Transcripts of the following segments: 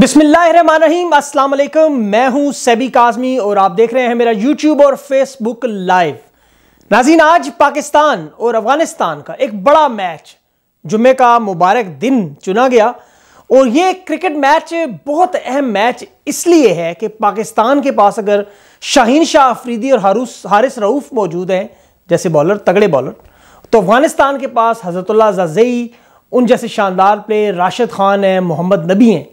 बिस्मिल्लाहिर्रहमानिर्रहीम अस्सलाम वालेकुम मैं हूं सेबी काजमी और आप देख रहे हैं मेरा यूट्यूब और फेसबुक लाइव नाजीन आज पाकिस्तान और अफगानिस्तान का एक बड़ा मैच जुमे का मुबारक दिन चुना गया और ये क्रिकेट मैच बहुत अहम मैच इसलिए है कि पाकिस्तान के पास अगर शाहीन शाह अफरीदी और हारूस हारिस रऊफ़ मौजूद हैं जैसे बॉलर तगड़े बॉलर तो अफगानिस्तान के पास हज़रतुल्ला जजई उन जैसे शानदार प्लेयर राशिद खान हैं मोहम्मद नबी हैं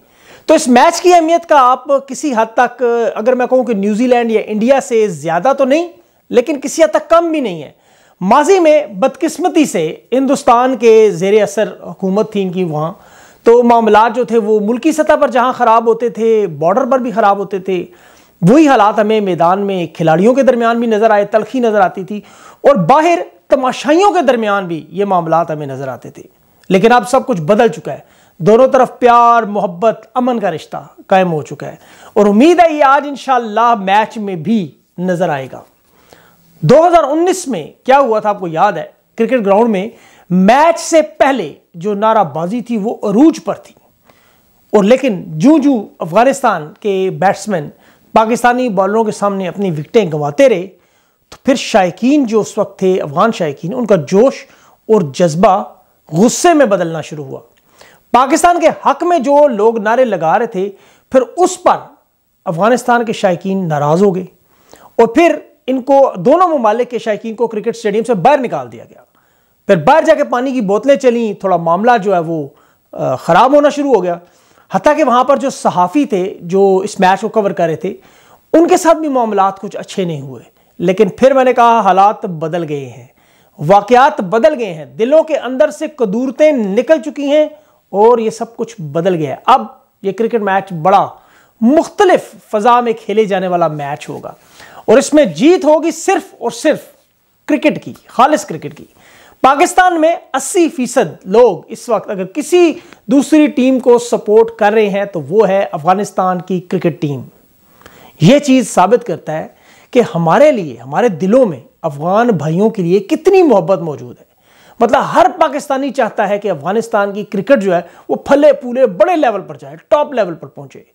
तो इस मैच की अहमियत का आप किसी हद तक अगर मैं कहूं कि न्यूजीलैंड या इंडिया से ज़्यादा तो नहीं लेकिन किसी हद तक कम भी नहीं है माजी में बदकिस्मती से हिंदुस्तान के जेर असर हुकूमत थी इनकी वहाँ तो मामला जो थे वो मुल्की सतह पर जहाँ ख़राब होते थे बॉर्डर पर भी ख़राब होते थे वही हालात हमें मैदान में खिलाड़ियों के दरमियान भी नज़र आए तलखी नज़र आती थी और बाहर तमाशाइयों के दरमियान भी ये मामला हमें नज़र आते थे लेकिन अब सब कुछ बदल चुका है दोनों तरफ प्यार मोहब्बत अमन का रिश्ता कायम हो चुका है और उम्मीद है ये आज इंशाल्लाह मैच में भी नज़र आएगा 2019 में क्या हुआ था आपको याद है क्रिकेट ग्राउंड में मैच से पहले जो नाराबाजी थी वो अरूज पर थी और लेकिन जू जू अफगानिस्तान के बैट्समैन पाकिस्तानी बॉलरों के सामने अपनी विकटें गंवाते रहे तो फिर शायकीन जो उस वक्त थे अफगान शायकीन उनका जोश और जज्बा गुस्से में बदलना शुरू हुआ पाकिस्तान के हक में जो लोग नारे लगा रहे थे फिर उस पर अफगानिस्तान के शायकीन नाराज हो गए और फिर इनको दोनों ममालिक के शायकीन को क्रिकेट स्टेडियम से बाहर निकाल दिया गया फिर बाहर जाके पानी की बोतलें चली थोड़ा मामला जो है वो ख़राब होना शुरू हो गया हती कि वहाँ पर जो सहाफ़ी थे जो इस मैच को कवर कर रहे थे उनके साथ भी मामला कुछ अच्छे नहीं हुए लेकिन फिर मैंने कहा हालात बदल गए हैं वाकयात बदल गए हैं दिलों के अंदर से कदूरतें निकल चुकी हैं और ये सब कुछ बदल गया है अब ये क्रिकेट मैच बड़ा मुख्तलिफ फजा में खेले जाने वाला मैच होगा और इसमें जीत होगी सिर्फ और सिर्फ क्रिकेट की खालिश क्रिकेट की पाकिस्तान में 80 फीसद लोग इस वक्त अगर किसी दूसरी टीम को सपोर्ट कर रहे हैं तो वो है अफगानिस्तान की क्रिकेट टीम यह चीज़ साबित करता है कि हमारे लिए हमारे दिलों में अफगान भाइयों के लिए कितनी मोहब्बत मौजूद है मतलब हर पाकिस्तानी चाहता है कि अफगानिस्तान की क्रिकेट जो है वो फले फूले बड़े लेवल पर जाए टॉप लेवल पर पहुंचे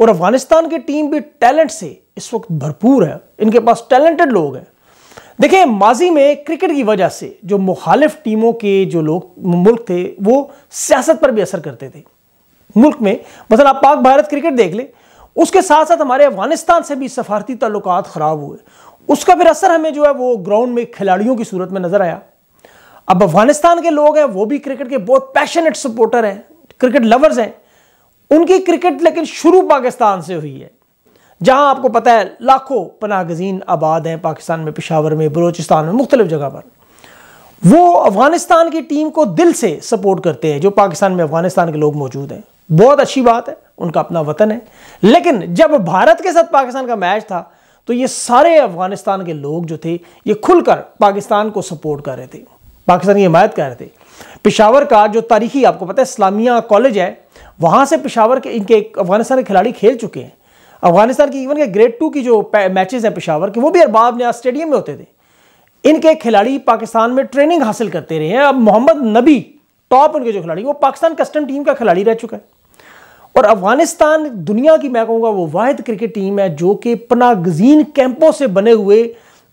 और अफगानिस्तान की टीम भी टैलेंट से इस वक्त भरपूर है इनके पास टैलेंटेड लोग हैं देखिए माजी में क्रिकेट की वजह से जो मुखालिफ टीमों के जो लोग मुल्क थे वो सियासत पर भी असर करते थे मुल्क में मतलब आप पाक भारत क्रिकेट देख लें उसके साथ साथ हमारे अफगानिस्तान से भी सफारती ताल्लुकात ख़राब हुए उसका फिर असर हमें जो है वो ग्राउंड में खिलाड़ियों की सूरत में नज़र आया अब अफगानिस्तान के लोग हैं वो भी क्रिकेट के बहुत पैशनेट सपोर्टर हैं क्रिकेट लवर्स हैं उनकी क्रिकेट लेकिन शुरू पाकिस्तान से हुई है जहां आपको पता है लाखों पनागजीन आबाद हैं पाकिस्तान में पिशावर में बलोचिस्तान में मुख्तलिफ जगह पर वो अफगानिस्तान की टीम को दिल से सपोर्ट करते हैं जो पाकिस्तान में अफगानिस्तान के लोग मौजूद हैं बहुत अच्छी बात है उनका अपना वतन है लेकिन जब भारत के साथ पाकिस्तान का मैच था तो ये सारे अफगानिस्तान के लोग जो थे ये खुलकर पाकिस्तान को सपोर्ट कर रहे थे पाकिस्तान की हमायत कर रहे थे पिशावर का जो तारीखी आपको पता है इस्लामिया कॉलेज है वहाँ से पिशावर के इनके अफगानिस्तान के खिलाड़ी खेल चुके हैं अफगानिस्तान की इवन के ग्रेड टू की जो मैचेस हैं पिशावर के वो भी अरबाब ने स्टेडियम में होते थे इनके खिलाड़ी पाकिस्तान में ट्रेनिंग हासिल करते रहे हैं अब मोहम्मद नबी टॉप उनके जो खिलाड़ी वो पाकिस्तान कस्टम टीम का खिलाड़ी रह चुका है और अफगानिस्तान दुनिया की मैं कहूँगा वो वाहिद क्रिकेट टीम है जो कि पनागजीन कैंपों से बने हुए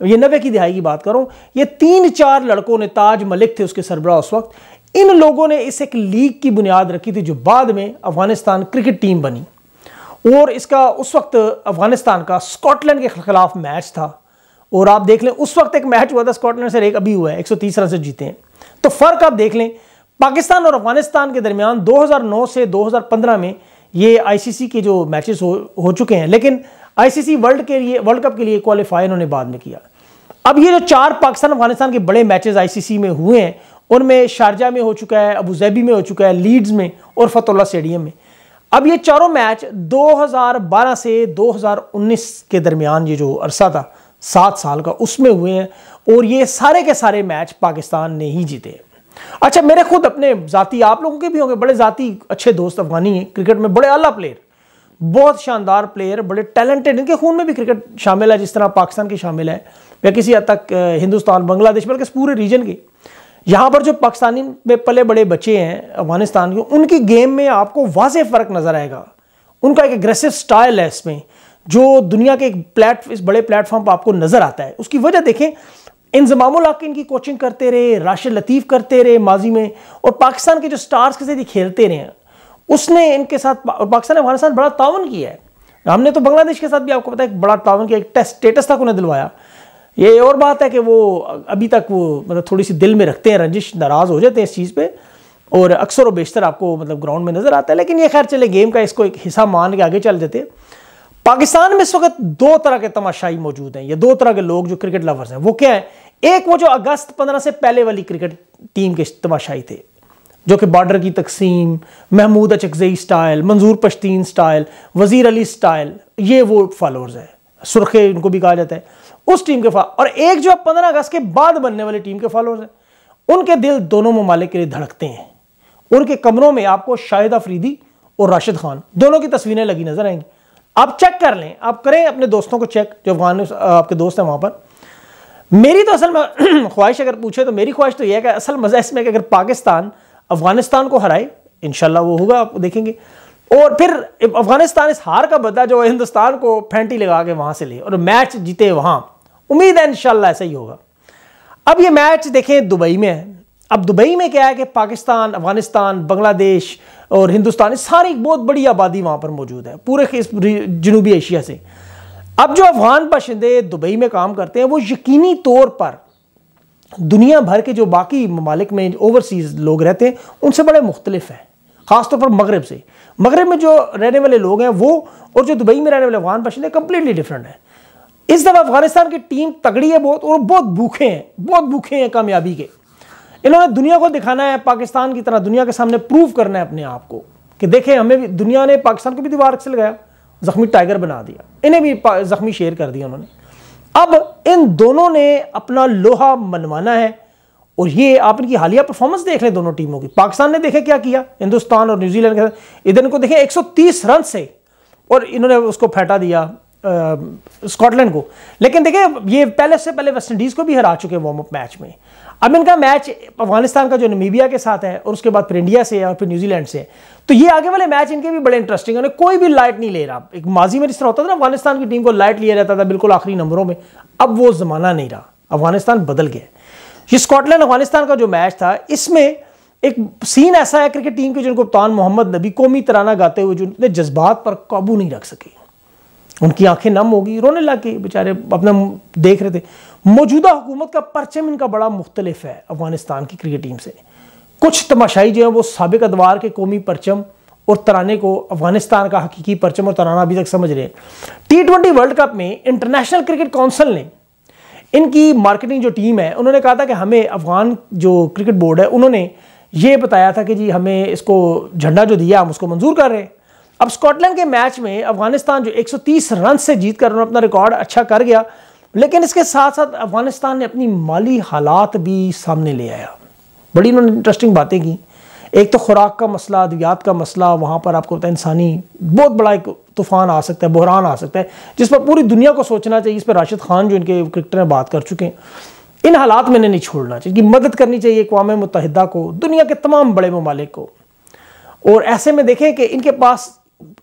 ये नबे की दिहाई की बात करूं ये तीन चार लड़कों ने ताज मलिक थे उसके सरबरा उस वक्त इन लोगों ने इस एक लीग की बुनियाद रखी थी जो बाद में अफगानिस्तान क्रिकेट टीम बनी और इसका उस वक्त अफगानिस्तान का स्कॉटलैंड के खिलाफ मैच था और आप देख लें उस वक्त एक मैच हुआ था स्कॉटलैंड से एक अभी हुआ है एक रन से जीते हैं तो फ़र्क आप देख लें पाकिस्तान और अफगानिस्तान के दरमियान 2009 से 2015 में ये आईसीसी के जो मैचेस हो, हो चुके हैं लेकिन आईसीसी वर्ल्ड के लिए वर्ल्ड कप के लिए क्वालिफाई इन्होंने बाद में किया अब ये जो चार पाकिस्तान अफगानिस्तान के बड़े मैचेस आईसीसी में हुए हैं उनमें शारजा में हो चुका है जैबी में हो चुका है लीड्स में और फतोला स्टेडियम में अब ये चारों मैच 2012 से 2019 के दरमियान ये जो अरसा था सात साल का उसमें हुए हैं और ये सारे के सारे मैच पाकिस्तान ने ही जीते अच्छा मेरे खुद अपने जाति आप लोगों के भी होंगे बड़े ज़ाती अच्छे दोस्त अफगानी हैं क्रिकेट में बड़े अला प्लेयर बहुत शानदार प्लेयर बड़े टैलेंटेड इनके खून में भी क्रिकेट शामिल है जिस तरह पाकिस्तान की शामिल है या किसी हद तक हिंदुस्तान बांग्लादेश बल्कि पूरे रीजन के यहाँ पर जो पाकिस्तानी में पले बड़े बच्चे हैं अफगानिस्तान के उनकी गेम में आपको वाज फ़र्क नज़र आएगा उनका एक एग्रेसिव स्टाइल है इसमें जो दुनिया के एक प्लेट इस बड़े प्लेटफॉर्म पर आपको नज़र आता है उसकी वजह देखें इंजमामुल के इनकी कोचिंग करते रहे राशिद लतीफ़ करते रहे माजी में और पाकिस्तान के जो स्टार्स के ही खेलते रहे हैं उसने इनके साथ और पाकिस्तान ने हमारे साथ बड़ा तावन किया है हमने तो बांग्लादेश के साथ भी आपको पता है बड़ा तावन किया एक टेस्ट स्टेटस तक उन्हें दिलवाया ये और बात है कि वो अभी तक वो मतलब थोड़ी सी दिल में रखते हैं रंजिश नाराज़ हो जाते हैं इस चीज़ पर और अक्सर और बेशतर आपको मतलब ग्राउंड में नज़र आता है लेकिन ये खैर चले गेम का इसको एक हिस्सा मान के आगे चल देते हैं पाकिस्तान में इस वक्त दो तरह के तमाशाई मौजूद हैं या दो तरह के लोग जो क्रिकेट लवर्स हैं वो क्या है एक वो जो अगस्त पंद्रह से पहले वाली क्रिकेट टीम के तमाशाई थे जो कि बॉर्डर की तकसीम महमूद अचकजई स्टाइल मंजूर पश्तीन स्टाइल वज़ीर अली स्टाइल ये वो फॉलोअर्स हैं सुरखे इनको भी कहा जाता है उस टीम के और एक जो अब पंद्रह अगस्त के बाद बनने वाली टीम के फॉलोअर्स हैं उनके दिल दोनों ममालिक के लिए धड़कते हैं उनके कमरों में आपको शाहिद अफरीदी और राशिद खान दोनों की तस्वीरें लगी नजर आएंगी आप चेक कर लें आप करें अपने दोस्तों को चेक जो अफगान आपके दोस्त हैं वहाँ पर मेरी तो असल में ख्वाहिश अगर पूछे तो मेरी ख्वाहिश तो यह है कि असल मज़ा इसमें कि अगर पाकिस्तान अफगानिस्तान को हराए इनशाला वो होगा आप देखेंगे और फिर अफगानिस्तान इस हार का बदला जो हिंदुस्तान को फेंटी लगा के वहां से ले और मैच जीते वहां उम्मीद है इनशाला ऐसा ही होगा अब ये मैच देखें दुबई में अब दुबई में क्या है कि पाकिस्तान अफगानिस्तान बांग्लादेश और हिंदुस्तान सारी एक बहुत बड़ी आबादी वहाँ पर मौजूद है पूरे इस जनूबी एशिया से अब जो अफगान बाशिंदे दुबई में काम करते हैं वो यकीनी तौर पर दुनिया भर के जो बाकी ममालिक में ओवरसीज़ लोग रहते हैं उनसे बड़े मुख्तलिफ हैं ख़ासतौर पर मगरब से मगरब में जो रहने वाले लोग हैं वो और जो दुबई में रहने वाले अफगान पशिंदे कम्प्लीटली डिफरेंट हैं इस दफ़ा अफगानिस्तान की टीम तगड़ी है बहुत और बहुत भूखे हैं बहुत भूखे हैं कामयाबी के इन्होंने दुनिया को दिखाना है पाकिस्तान की तरह दुनिया के सामने प्रूव करना है अपने आप को कि देखें हमें भी दुनिया ने पाकिस्तान को भी दीवार से लगाया ज़ख्मी टाइगर बना दिया इन्हें भी ज़ख्मी शेयर कर दिया उन्होंने अब इन दोनों ने अपना लोहा मनवाना है और ये आप इनकी हालिया परफॉर्मेंस देख लें दोनों टीमों की पाकिस्तान ने देखे क्या किया हिंदुस्तान और न्यूजीलैंड के साथ इधर इनको देखें 130 रन से और इन्होंने उसको फेंटा दिया स्कॉटलैंड को लेकिन देखिए ये पहले से पहले वेस्टइंडीज़ को भी हरा चुके हैं वार्म अप मैच में अब इनका मैच अफगानिस्तान का जो नमीबिया के साथ है और उसके बाद फिर इंडिया से है और फिर न्यूजीलैंड से है तो ये आगे वाले मैच इनके भी बड़े इंटरेस्टिंग है कोई भी लाइट नहीं ले रहा एक माजी में जिस तरह होता था ना अफगानिस्तान की टीम को लाइट लिया जाता था बिल्कुल आखिरी नंबरों में अब वो ज़माना नहीं रहा अफगानिस्तान बदल गया ये स्कॉटलैंड अफगानिस्तान का जो मैच था इसमें एक सीन ऐसा है क्रिकेट टीम के जिनको कप्तान मोहम्मद नबी कौमी तराना गाते हुए जो जज्बात पर काबू नहीं रख सके उनकी आंखें नम होगी रोने गई बेचारे अपना देख रहे थे मौजूदा हुकूमत का परचम इनका बड़ा मुख्तलिफ है अफगानिस्तान की क्रिकेट टीम से कुछ तमाशाई जो है वो सबक अदवार के कौमी परचम और तराने को अफगानिस्तान का हकीकी परचम और तराना अभी तक समझ रहे हैं टी ट्वेंटी वर्ल्ड कप में इंटरनेशनल क्रिकेट काउंसिल ने इनकी मार्केटिंग जो टीम है उन्होंने कहा था कि हमें अफगान जो क्रिकेट बोर्ड है उन्होंने ये बताया था कि जी हमें इसको झंडा जो दिया हम उसको मंजूर कर रहे हैं अब स्कॉटलैंड के मैच में अफगानिस्तान जो 130 रन से जीत कर उन्होंने अपना रिकॉर्ड अच्छा कर गया लेकिन इसके साथ साथ अफगानिस्तान ने अपनी माली हालात भी सामने ले आया बड़ी उन्होंने इंटरेस्टिंग बातें की एक तो खुराक का मसला अद्वियात का मसला वहाँ पर आपको पता इंसानी बहुत बड़ा एक तूफान आ सकता है बहरान आ सकता है जिस पर पूरी दुनिया को सोचना चाहिए इस पर राशिद खान जो इनके क्रिकेटर हैं बात कर चुके हैं इन हालात में इन्हें नहीं छोड़ना चाहिए इनकी मदद करनी चाहिए अकवा मुतहदा को दुनिया के तमाम बड़े ममालिक को और ऐसे में देखें कि इनके पास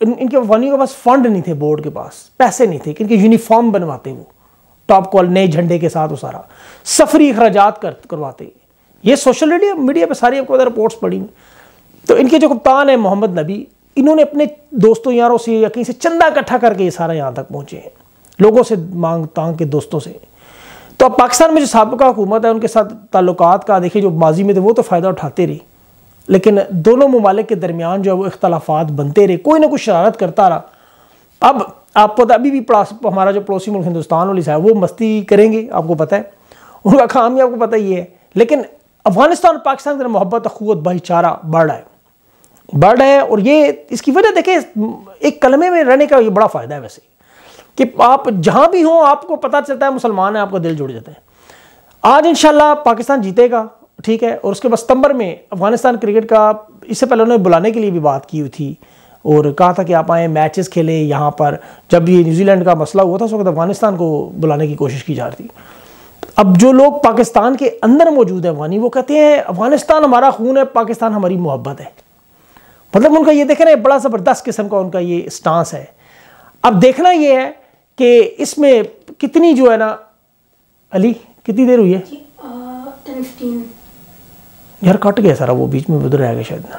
इन, इनके वानियों के पास फंड नहीं थे बोर्ड के पास पैसे नहीं थे इनके यूनिफॉर्म बनवाते वो टॉप कॉल नए झंडे के साथ वो सारा सफरी अखराज कर, करवाते ये सोशल मीडिया मीडिया पर सारी आपको रिपोर्ट्स पड़ी तो इनके जो कप्तान है मोहम्मद नबी इन्होंने अपने दोस्तों यारों से या कहीं से चंदा इकट्ठा करके ये सारा यहाँ तक पहुँचे हैं लोगों से मांग तांग के दोस्तों से तो अब पाकिस्तान में जो सबका हुकूमत है उनके साथ ताल्लुकात का देखिए जो माजी में थे वो तो फ़ायदा उठाते रही लेकिन दोनों ममालिक के दरमियान जो है वो इख्तलाफात बनते रहे कोई ना कोई शरारत करता रहा अब आपको पता तो अभी भी हमारा जो पड़ोसी मुल्क हिंदुस्तान वाली साहब वो मस्ती करेंगे आपको पता है उनका काम ही आपको पता ही है लेकिन अफगानिस्तान और पाकिस्तान की मोहब्बत अखूत भाईचारा बढ़ रहा है बढ़ रहा है और ये इसकी वजह देखें एक कलमे में रहने का ये बड़ा फ़ायदा है वैसे कि आप जहाँ भी हों आपको पता चलता है मुसलमान है आपका दिल जुड़ जाता है आज इंशाल्लाह पाकिस्तान जीतेगा ठीक है और उसके बाद सितंबर में अफगानिस्तान क्रिकेट का इससे पहले उन्होंने बुलाने के लिए भी बात की हुई थी और कहा था कि आप आए मैचेस खेले यहाँ पर जब ये न्यूजीलैंड का मसला हुआ था उस वक्त अफगानिस्तान को बुलाने की कोशिश की जा रही थी अब जो लोग पाकिस्तान के अंदर मौजूद है वानी वो कहते हैं अफगानिस्तान हमारा खून है पाकिस्तान हमारी मोहब्बत है मतलब उनका ये देख रहे बड़ा ज़बरदस्त किस्म का उनका ये स्टांस है अब देखना ये है कि इसमें कितनी जो है ना अली कितनी देर हुई है यार कट गया सारा वो बीच में उधर रह गया शायद ना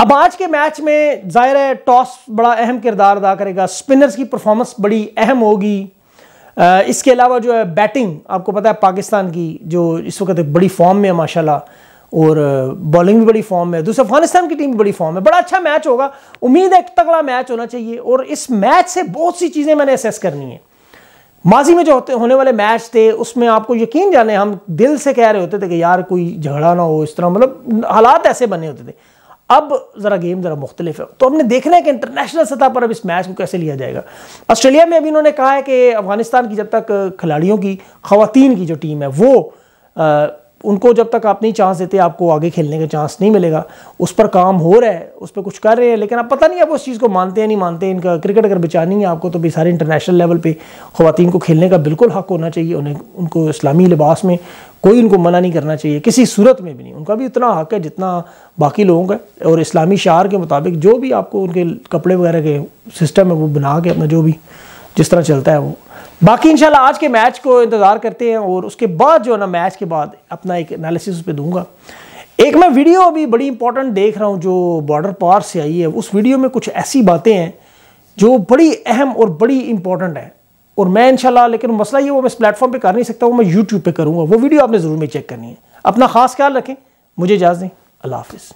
अब आज के मैच में जाहिर है टॉस बड़ा अहम किरदार अदा करेगा स्पिनर्स की परफॉर्मेंस बड़ी अहम होगी इसके अलावा जो है बैटिंग आपको पता है पाकिस्तान की जो इस वक्त बड़ी फॉर्म में है माशाल्लाह और बॉलिंग भी बड़ी फॉर्म में है दूसरे अफगानिस्तान की टीम भी बड़ी फॉर्म है बड़ा अच्छा मैच होगा उम्मीद है एक तगड़ा मैच होना चाहिए और इस मैच से बहुत सी चीज़ें मैंने असेस करनी है माजी में जो होते होने वाले मैच थे उसमें आपको यकीन जाने हम दिल से कह रहे होते थे कि यार कोई झगड़ा ना हो इस तरह मतलब हालात ऐसे बने होते थे अब ज़रा गेम ज़रा मुख्तलिफ है तो हमने देखना है कि इंटरनेशनल सतह पर अब इस मैच को कैसे लिया जाएगा ऑस्ट्रेलिया में अभी इन्होंने कहा है कि अफगानिस्तान की जब तक खिलाड़ियों की खातन की जो टीम है वो आ, उनको जब तक आप नहीं चांस देते आपको आगे खेलने का चांस नहीं मिलेगा उस पर काम हो रहा है उस पर कुछ कर रहे हैं लेकिन आप पता नहीं आप उस चीज़ को मानते हैं नहीं मानते इनका क्रिकेट अगर बचानी है आपको तो भी सारे इंटरनेशनल लेवल पर खुवान को खेलने का बिल्कुल हक होना चाहिए उन्हें उनको इस्लामी लिबास में कोई उनको मना नहीं करना चाहिए किसी सूरत में भी नहीं उनका भी उतना हक है जितना बाकी लोगों का और इस्लामी शार के मुताबिक जो भी आपको उनके कपड़े वगैरह के सिस्टम है वो बना के अपना जो भी जिस तरह चलता है वो बाकी इंशाल्लाह आज के मैच को इंतज़ार करते हैं और उसके बाद जो है ना मैच के बाद अपना एक एनालिसिस उस पर दूंगा एक मैं वीडियो अभी बड़ी इंपॉर्टेंट देख रहा हूँ जो बॉर्डर पार से आई है उस वीडियो में कुछ ऐसी बातें हैं जो बड़ी अहम और बड़ी इंपॉर्टेंट हैं और मैं इंशाल्लाह लेकिन मसला ये वो मैं इस प्लेटफॉर्म पे कर नहीं सकता हूँ मैं यूट्यूब पे करूँगा वो वीडियो आपने ज़रूर में चेक करनी है अपना खास ख्याल रखें मुझे इजाज़ दें अल्लाह हाफिज़